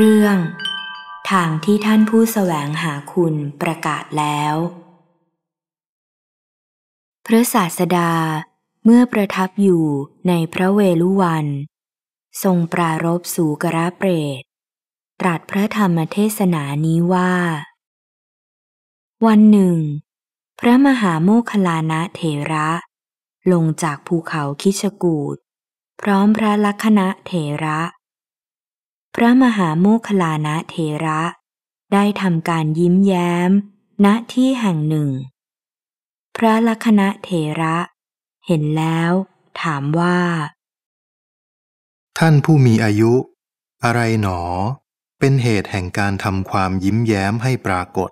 เรื่องทางที่ท่านผู้สแสวงหาคุณประกาศแล้ว พระศาสดาเมื่อประทับอยู่ในพระเวลุวัน ทรงปรารบสูกระเปรต ตรัสพระธรรมเทศนานี้ว่า วันหนึ่ง พระมหาโมคลานะเถระ ลงจากภูเขาคิชกูดพร้อมพระลัคนะเถระพระมหาโมคลานะเทระ ได้ทำการยิ้มแย้ม ณที่แห่งหนึ่ง พระลัคณะเทระ เห็นแล้วถามว่า ท่านผู้มีอายุ อะไรหนอเป็นเหตุแห่งการทำความยิ้มแย้มให้ปรากฏ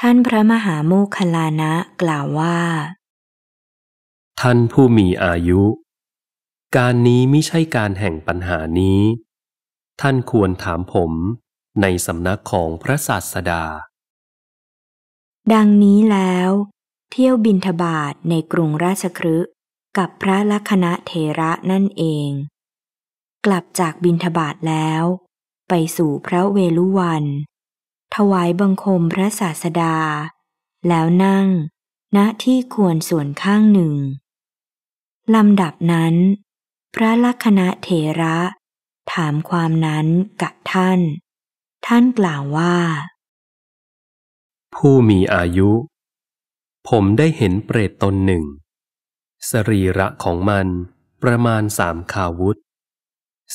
ท่านพระมหาโมคลานะกล่าวว่า ท่านผู้มีอายุ การนี้ไม่ใช่การแห่งปัญหานี้ท่านควรถามผมในสำนักของพระศาสดา ดังนี้แล้ว เที่ยวบินทบาทในกรุงราชครึกับพระลัคณะเทระนั่นเอง กลับจากบินทบาทแล้ว ไปสู่พระเวลุวัน ถวายบังคมพระศาสดา แล้วนั่งณที่ควรส่วนข้างหนึ่งลำดับนั้น พระลัคณะเทระถามความนั้นกับท่าน ท่านกล่าวว่า ผู้มีอายุ ผมได้เห็นเปรตตนหนึ่ง สรีระของมันประมาณสามขาวุธ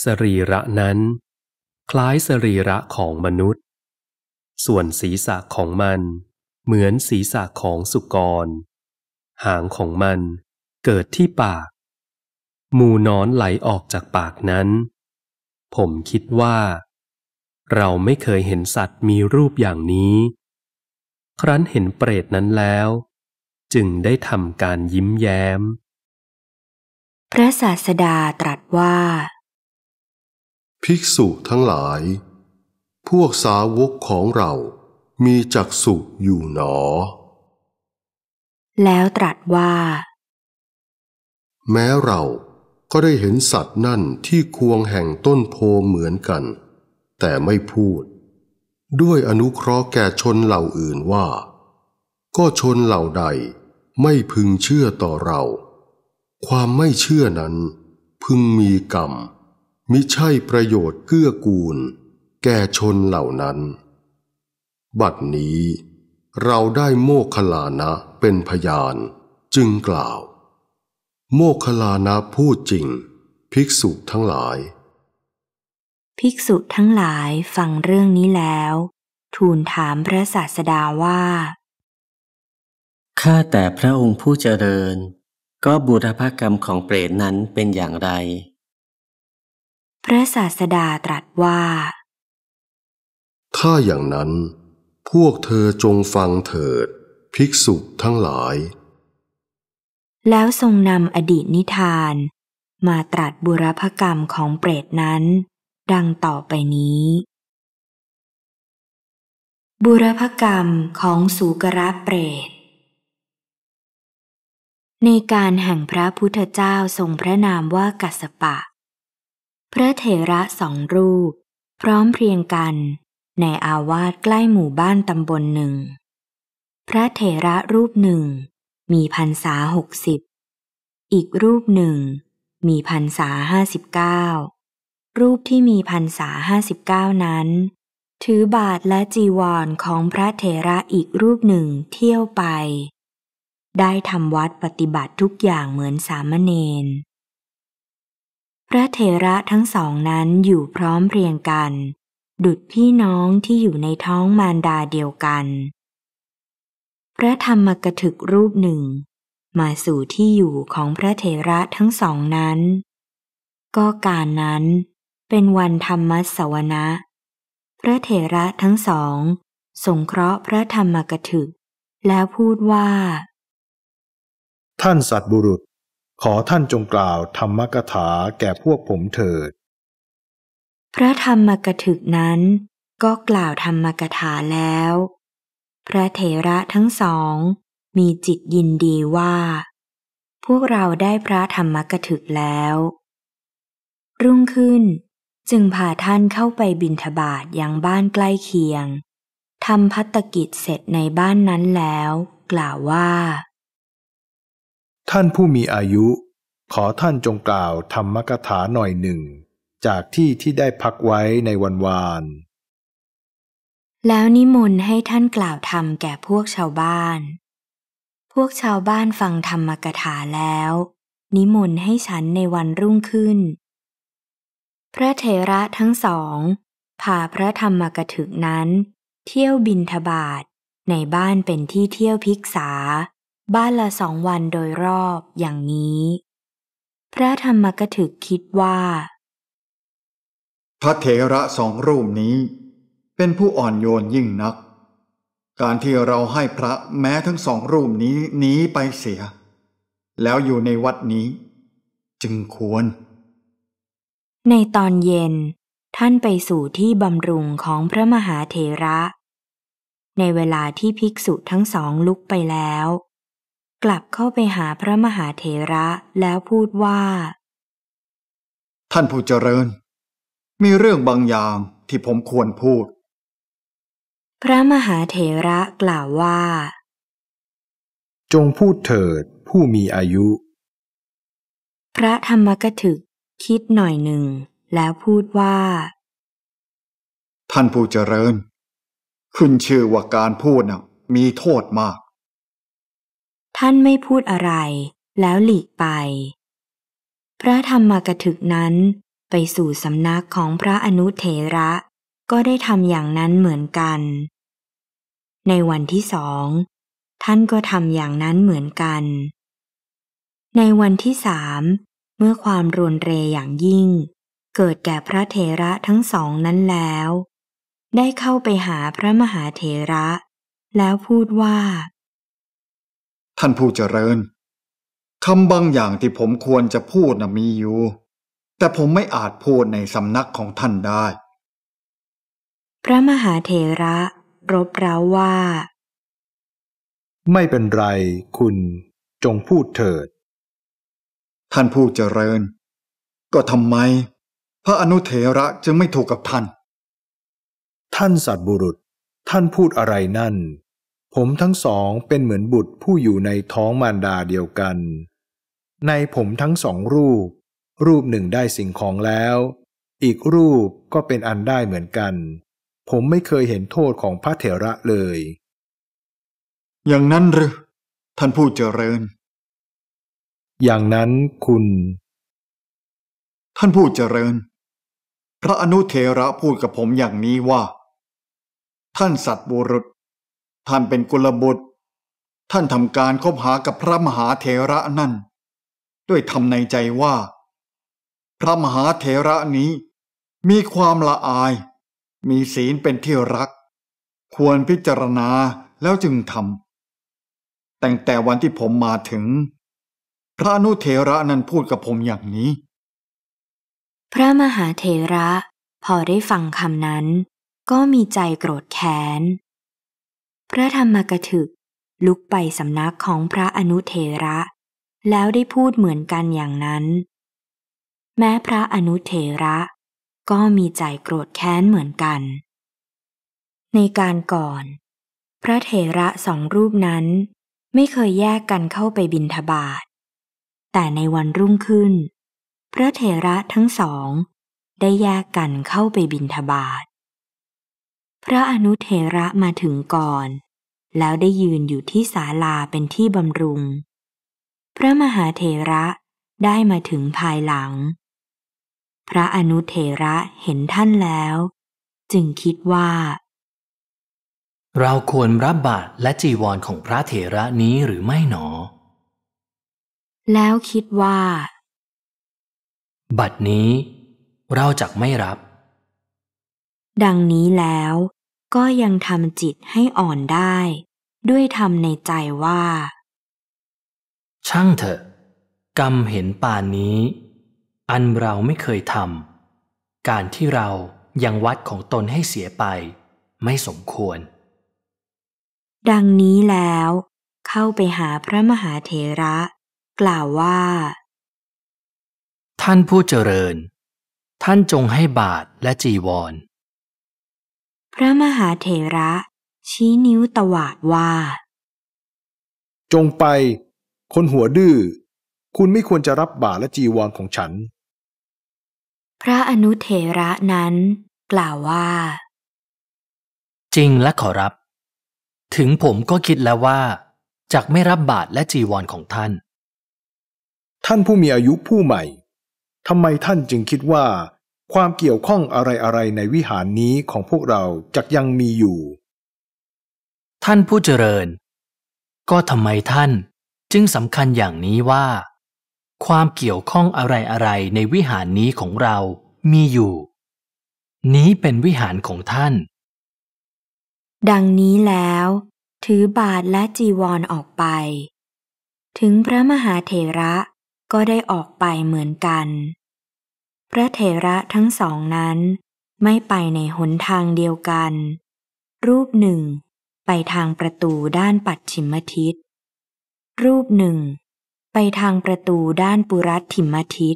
สรีระนั้น คล้ายสรีระของมนุษย์ ส่วนศีรษะของมัน เหมือนศีรษะของสุกร หางของมันเกิดที่ปาก มูนอนไหลออกจากปากนั้นผมคิดว่า เราไม่เคยเห็นสัตว์มีรูปอย่างนี้ ครั้นเห็นเปรตนั้นแล้ว จึงได้ทำการยิ้มแย้ม พระศาสดาตรัสว่า ภิกษุทั้งหลาย พวกสาวกของเรามีจักสุอยู่หนอ แล้วตรัสว่า แม้เราก็ได้เห็นสัตว์นั่นที่ควงแห่งต้นโพเหมือนกัน แต่ไม่พูด ด้วยอนุเคราะห์แก่ชนเหล่าอื่นว่า ก็ชนเหล่าใดไม่พึงเชื่อต่อเรา ความไม่เชื่อนั้น พึงมีกรรมมิใช่ประโยชน์เกื้อกูล แก่ชนเหล่านั้น บัดนี้เราได้โมคลานะเป็นพยานจึงกล่าวโมคลานะพูดจริง ภิกษุทั้งหลาย ภิกษุทั้งหลายฟังเรื่องนี้แล้ว ทูลถามพระศาสดาว่า ข้าแต่พระองค์ผู้เจริญ ก็บุรพกรรมของเปรตนั้นเป็นอย่างไร พระศาสดาตรัสว่า ถ้าอย่างนั้น พวกเธอจงฟังเถิด ภิกษุทั้งหลายแล้วทรงนำอดีตนิทาน มาตรัสบุรพกรรมของเปรตนั้น ดังต่อไปนี้ บุรพกรรมของสูกระเปรตในการแห่งพระพุทธเจ้าทรงพระนามว่ากัสปะ พระเถระสองรูปพร้อมเพรียงกันในอาวาสใกล้หมู่บ้านตำบลหนึ่ง พระเถระรูปหนึ่งมีพันษาหกสิบ อีกรูปหนึ่ง มีพันษาห้าสิบเก้ารูปที่มีพันษาห้าสิบเก้านั้น ถือบาทและจีวรของพระเถระอีกรูปหนึ่งเที่ยวไป ได้ทำวัดปฏิบัติทุกอย่างเหมือนสามเณรพระเถระทั้งสองนั้นอยู่พร้อมเพรียงกัน ดุดพี่น้องที่อยู่ในท้องมารดาเดียวกันพระธรรมกถึกรูปหนึ่งมาสู่ที่อยู่ของพระเถระทั้งสองนั้น ก็การนั้นเป็นวันธรรมสวนะพระเถระทั้งสอง สงเคราะห์พระธรรมกถึกแล้วพูดว่า ท่านสัตบุรุษขอท่านจงกล่าวธรรมกถาแก่พวกผมเถิด พระธรรมกถึกนั้นก็กล่าวธรรมกถาแล้วพระเถระทั้งสอง มีจิตยินดีว่า พวกเราได้พระธรรมกถึกแล้ว รุ่งขึ้น จึงพาท่านเข้าไปบินทบาทยังบ้านใกล้เคียงทำพัตกิจเสร็จในบ้านนั้นแล้วกล่าวว่า ท่านผู้มีอายุ ขอท่านจงกล่าวธรรมกถาหน่อยหนึ่ง จากที่ที่ได้พักไว้ในวันวานแล้วนิมนต์ให้ท่านกล่าวธรรมแก่พวกชาวบ้าน พวกชาวบ้านฟังธรรมกถาแล้ว นิมนต์ให้ฉันในวันรุ่งขึ้น พระเถระทั้งสอง พาพระธรรมกถึกนั้น เที่ยวบินทบาทในบ้านเป็นที่เที่ยวพิกษา บ้านละสองวันโดยรอบอย่างนี้ พระธรรมกถึกคิดว่า พระเถระสองรูปนี้เป็นผู้อ่อนโยนยิ่งนัก การที่เราให้พระแม้ทั้งสองรูปนี้หนีไปเสีย แล้วอยู่ในวัดนี้ จึงควร ในตอนเย็น ท่านไปสู่ที่บำรุงของพระมหาเถระ ในเวลาที่ภิกษุทั้งสองลุกไปแล้ว กลับเข้าไปหาพระมหาเถระแล้วพูดว่า ท่านผู้เจริญ มีเรื่องบางอย่างที่ผมควรพูดพระมหาเถระกล่าวว่า จงพูดเถิดผู้มีอายุ พระธรรมกถึกคิดหน่อยหนึ่งแล้วพูดว่า ท่านผู้เจริญขึ้นชื่อว่าการพูดนะมีโทษมาก ท่านไม่พูดอะไร แล้วหลีกไป พระธรรมกถึกนั้นไปสู่สำนักของพระอนุเถระก็ได้ทำอย่างนั้นเหมือนกัน ในวันที่สองท่านก็ทำอย่างนั้นเหมือนกัน ในวันที่สาม เมื่อความรุนเรอย่างยิ่ง เกิดแก่พระเทระทั้งสองนั้นแล้ว ได้เข้าไปหาพระมหาเทระ แล้วพูดว่า ท่านผู้เจริญคำบางอย่างที่ผมควรจะพูดนะมีอยู่ แต่ผมไม่อาจพูดในสำนักของท่านได้พระมหาเถระรบเร้าว่า ไม่เป็นไรคุณจงพูดเถิด ท่านผู้เจริญ ก็ทำไมพระอนุเถระจึงไม่ถูกกับท่าน ท่านสัตบุรุษท่านพูดอะไรนั่น ผมทั้งสองเป็นเหมือนบุตรผู้อยู่ในท้องมารดาเดียวกัน ในผมทั้งสองรูป รูปหนึ่งได้สิ่งของแล้ว อีกรูปก็เป็นอันได้เหมือนกันผมไม่เคยเห็นโทษของพระเถระเลย อย่างนั้นหรือท่านผู้เจริญ อย่างนั้นคุณ ท่านผู้เจริญ พระอนุเทระพูดกับผมอย่างนี้ว่า ท่านสัตว์บุรุษ ท่านเป็นกุลบุตร ท่านทำการคบหากับพระมหาเทระนั่น ด้วยทำในใจว่า พระมหาเทระนี้มีความละอายมีศีลเป็นที่รัก ควรพิจารณาแล้วจึงทำแต่แต่วันที่ผมมาถึง พระนุเทระนั้นพูดกับผมอย่างนี้ พระมหาเทระพอได้ฟังคำนั้น ก็มีใจโกรธแค้นพระธรรมกถึกลุกไปสำนักของพระอนุเทระ แล้วได้พูดเหมือนกันอย่างนั้น แม้พระอนุเทระก็มีใจโกรธแค้นเหมือนกัน ในการก่อน พระเถระสองรูปนั้นไม่เคยแยกกันเข้าไปบินทบาท แต่ในวันรุ่งขึ้น พระเถระทั้งสองได้แยกกันเข้าไปบินทบาท พระอนุเถระมาถึงก่อน แล้วได้ยืนอยู่ที่ศาลาเป็นที่บำรุง พระมหาเถระได้มาถึงภายหลังพระอนุเทระเห็นท่านแล้ว จึงคิดว่า เราควรรับบาตรและจีวรของพระเถระนี้หรือไม่หนอ แล้วคิดว่า บัตรนี้เราจักไม่รับ ดังนี้แล้วก็ยังทำจิตให้อ่อนได้ ด้วยทำในใจว่า ช่างเถอะกรรมเห็นป่านนี้อันเราไม่เคยทำการที่เรายังวัดของตนให้เสียไปไม่สมควร ดังนี้แล้วเข้าไปหาพระมหาเถระกล่าวว่า ท่านผู้เจริญ ท่านจงให้บารและจีวร พระมหาเถระชี้นิ้วตวาดว่า จงไป คนหัวดื้อคุณไม่ควรจะรับบารและจีวรของฉันพระอนุเทระนั้นกล่าวว่า จริงและขอรับ ถึงผมก็คิดแล้วว่าจากไม่รับบาทและจีวรของท่าน ท่านผู้มีอายุผู้ใหม่ทำไมท่านจึงคิดว่า ความเกี่ยวข้องอะไรๆในวิหารนี้ของพวกเราจักยังมีอยู่ ท่านผู้เจริญ ก็ทำไมท่าน จึงสำคัญอย่างนี้ว่าความเกี่ยวข้องอะไรๆ ในวิหารนี้ของเรา มีอยู่ นี้เป็นวิหารของท่าน ดังนี้แล้ว ถือบาทและจีวรอออกไป ถึงพระมหาเถระก็ได้ออกไปเหมือนกัน พระเถระทั้งสองนั้นไม่ไปในหนทางเดียวกัน รูปหนึ่ง ไปทางประตูด้านปัดชิมทิศ รูปหนึ่งไปทางประตูด้านปุรัตถิมทิศ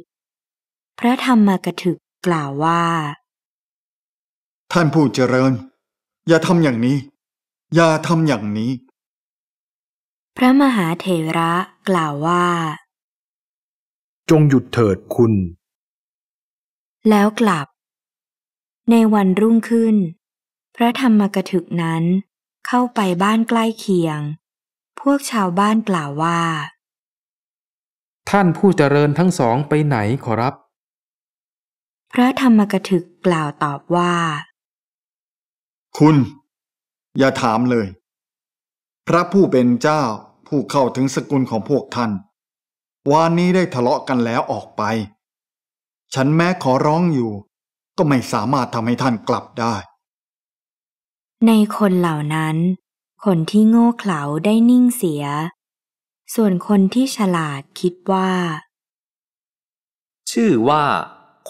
พระธรรมกถึกกล่าวว่า ท่านผู้เจริญ อย่าทำอย่างนี้ อย่าทำอย่างนี้ พระมหาเถระกล่าวว่า จงหยุดเถิดคุณ แล้วกลับ ในวันรุ่งขึ้น พระธรรมกถึกนั้นเข้าไปบ้านใกล้เคียง พวกชาวบ้านกล่าวว่าท่านผู้เจริญทั้งสองไปไหนขอรับ พระธรรมกถึกกล่าวตอบว่า คุณ อย่าถามเลย พระผู้เป็นเจ้าผู้เข้าถึงสกุลของพวกท่านวานนี้ได้ทะเลาะกันแล้วออกไป ฉันแม้ขอร้องอยู่ก็ไม่สามารถทำให้ท่านกลับได้ ในคนเหล่านั้น คนที่โง่เขลาได้นิ่งเสียส่วนคนที่ฉลาดคิดว่า ชื่อว่า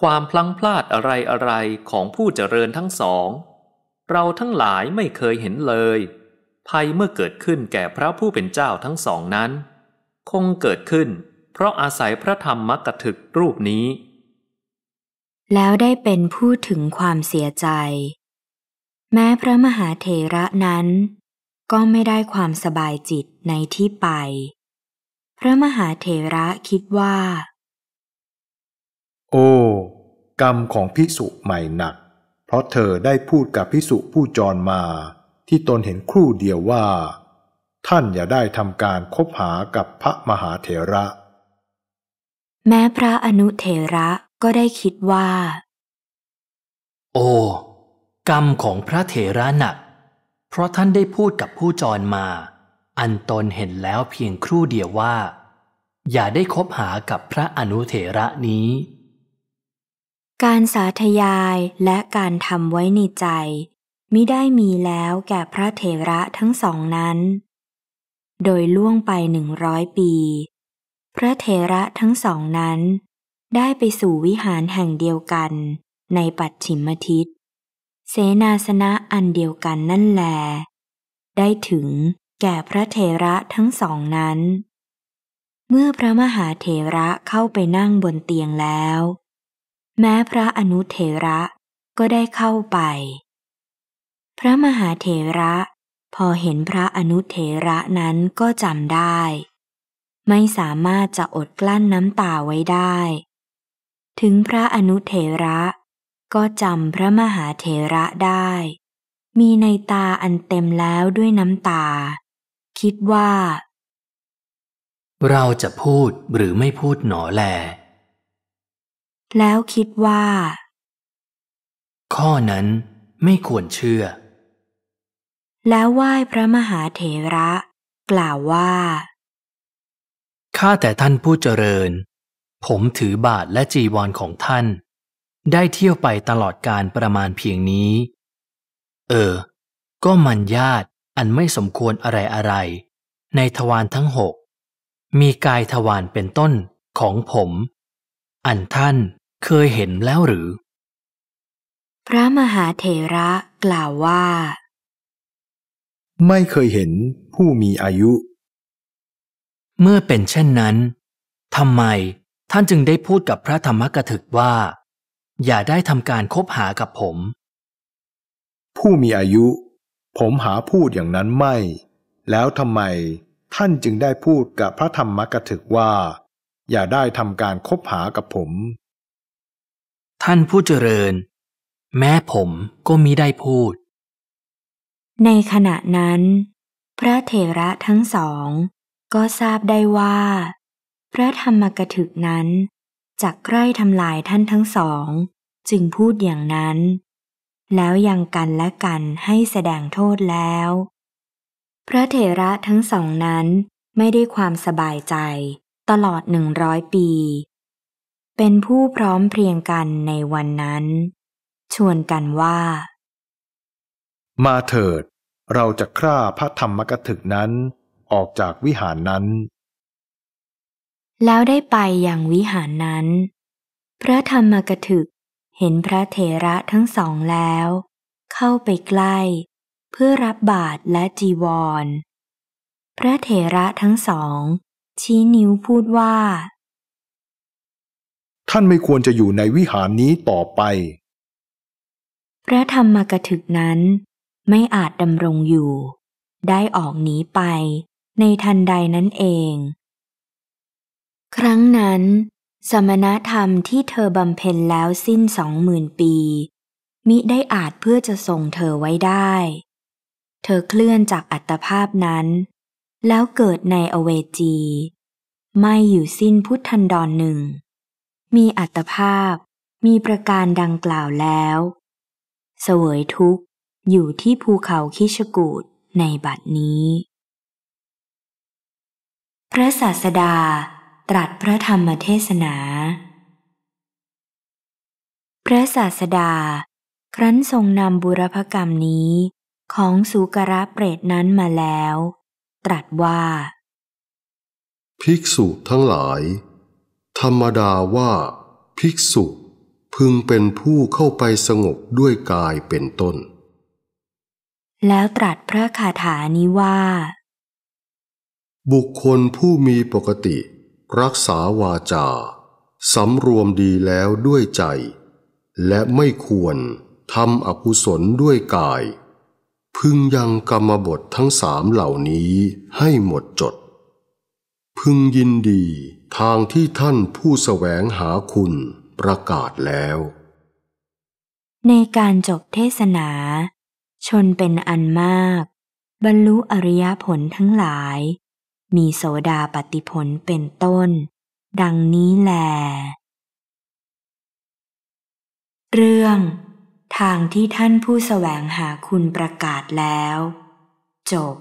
ความพลังพลาดอะไรอะไรของผู้เจริญทั้งสอง เราทั้งหลายไม่เคยเห็นเลย ภัยเมื่อเกิดขึ้นแก่พระผู้เป็นเจ้าทั้งสองนั้น คงเกิดขึ้น เพราะอาศัยพระธรรมมกถึกรูปนี้ แล้วได้เป็นผู้ถึงความเสียใจ แม้พระมหาเถระนั้น ก็ไม่ได้ความสบายจิตในที่ไปพระมหาเถระคิดว่า โอ้กรรมของพิสุใหม่หนัก เพราะเธอได้พูดกับพิสุผู้จรมา ที่ตนเห็นครู่เดียวว่า ท่านอย่าได้ทำการคบหากับพระมหาเถระ แม้พระอนุเถระก็ได้คิดว่า โอ้กรรมของพระเถระหนัก เพราะท่านได้พูดกับผู้จรมาอันตนเห็นแล้วเพียงครู่เดียวว่า อย่าได้คบหากับพระอนุเถระนี้ การสาธยายและการทำไว้ในใจไม่ได้มีแล้วแก่พระเถระทั้งสองนั้น โดยล่วงไปหนึ่งร้อยปีพระเถระทั้งสองนั้นได้ไปสู่วิหารแห่งเดียวกันในปัจฉิมทิศเสนาสนะอันเดียวกันนั่นแล ได้ถึงแก่พระเทระทั้งสองนั้น เมื่อพระมหาเทระเข้าไปนั่งบนเตียงแล้ว แม้พระอนุเทระก็ได้เข้าไป พระมหาเทระพอเห็นพระอนุเทระนั้นก็จำได้ ไม่สามารถจะอดกลั้นน้ำตาไว้ได้ ถึงพระอนุเทระก็จำพระมหาเทระได้ มีในตาอันเต็มแล้วด้วยน้ำตาคิดว่า เราจะพูดหรือไม่พูดหนอแล แล้วคิดว่า ข้อนั้นไม่ควรเชื่อ แล้วไหว้พระมหาเถระกล่าวว่า ข้าแต่ท่านผู้เจริญ ผมถือบาทและจีวรของท่าน ได้เที่ยวไปตลอดการประมาณเพียงนี้ เออ ก็มันญาติอันไม่สมควรอะไรอะไร ในทวารทั้งหกมีกายทวารเป็นต้นของผม อันท่านเคยเห็นแล้วหรือ พระมหาเถระกล่าวว่า ไม่เคยเห็นผู้มีอายุ เมื่อเป็นเช่นนั้นทำไมท่านจึงได้พูดกับพระธรรมกถึกว่า อย่าได้ทำการคบหากับผม ผู้มีอายุผมหาพูดอย่างนั้นไม่ แล้วทำไมท่านจึงได้พูดกับพระธรรมกถึกว่า อย่าได้ทำการคบหากับผม ท่านผู้เจริญ แม้ผมก็มิได้พูด ในขณะนั้นพระเถระทั้งสอง ก็ทราบได้ว่า พระธรรมกถึกนั้นจักใกล้ทำลายท่านทั้งสอง จึงพูดอย่างนั้นแล้วยังกันและกันให้แสดงโทษแล้ว พระเถระทั้งสองนั้นไม่ได้ความสบายใจตลอดหนึ่งร้อยปี เป็นผู้พร้อมเพรียงกันในวันนั้น ชวนกันว่า มาเถิดเราจะคร่าพระธรรมกถึกนั้น ออกจากวิหารนั้น แล้วได้ไปอย่างวิหารนั้น พระธรรมกถึกเห็นพระเถระทั้งสองแล้ว เข้าไปใกล้ เพื่อรับบาตรและจีวร พระเถระทั้งสอง ชี้นิ้วพูดว่า ท่านไม่ควรจะอยู่ในวิหารนี้ต่อไป พระธรรมกถึกนั้น ไม่อาจดำรงอยู่ ได้ออกหนีไปในทันใดนั้นเอง ครั้งนั้นสมณธรรมที่เธอบำเพ็ญแล้วสิ้นสองหมื่นปี มิได้อาจเพื่อจะส่งเธอไว้ได้ เธอเคลื่อนจากอัตภาพนั้น แล้วเกิดในอเวจี ไม่อยู่สิ้นพุทธันดรหนึ่ง มีอัตภาพมีประการดังกล่าวแล้ว เสวยทุกข์อยู่ที่ภูเขาคิชกูดในบัดนี้ พระศาสดาตรัสพระธรรมเทศนา พระศาสดา ครั้นทรงนำบุรพกรรมนี้ของสุกระเปรตนั้นมาแล้ว ตรัสว่า ภิกษุทั้งหลาย ธรรมดาว่า ภิกษุ พึงเป็นผู้เข้าไปสงบด้วยกายเป็นต้น แล้วตรัสพระคาถานี้ว่า บุคคลผู้มีปกติรักษาวาจา สำรวมดีแล้วด้วยใจ และไม่ควร ทำอกุศลด้วยกาย พึงยังกรรมบททั้งสามเหล่านี้ให้หมดจด พึงยินดีทางที่ท่านผู้สแสวงหาคุณประกาศแล้ว ในการจบเทศนา ชนเป็นอันมาก บรรลุอริยผลทั้งหลายมีโสดาปฏิผลเป็นต้น ดังนี้แล เรื่อง ทางที่ท่านผู้แสวงหาคุณประกาศแล้ว จบ